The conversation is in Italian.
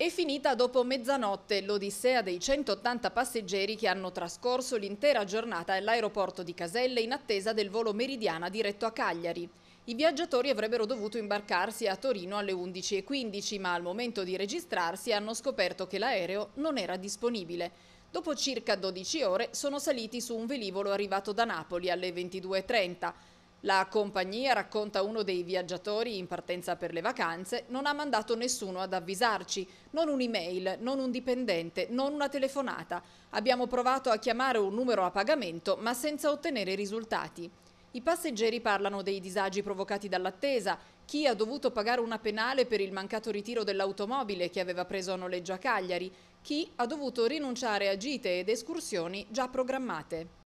È finita dopo mezzanotte l'odissea dei 180 passeggeri che hanno trascorso l'intera giornata all'aeroporto di Caselle in attesa del volo meridiana diretto a Cagliari. I viaggiatori avrebbero dovuto imbarcarsi a Torino alle 11.15 ma al momento di registrarsi hanno scoperto che l'aereo non era disponibile. Dopo circa 12 ore sono saliti su un velivolo arrivato da Napoli alle 22.30. La compagnia, racconta uno dei viaggiatori in partenza per le vacanze, non ha mandato nessuno ad avvisarci, non un'email, non un dipendente, non una telefonata. Abbiamo provato a chiamare un numero a pagamento ma senza ottenere risultati. I passeggeri parlano dei disagi provocati dall'attesa, chi ha dovuto pagare una penale per il mancato ritiro dell'automobile che aveva preso a noleggio a Cagliari, chi ha dovuto rinunciare a gite ed escursioni già programmate.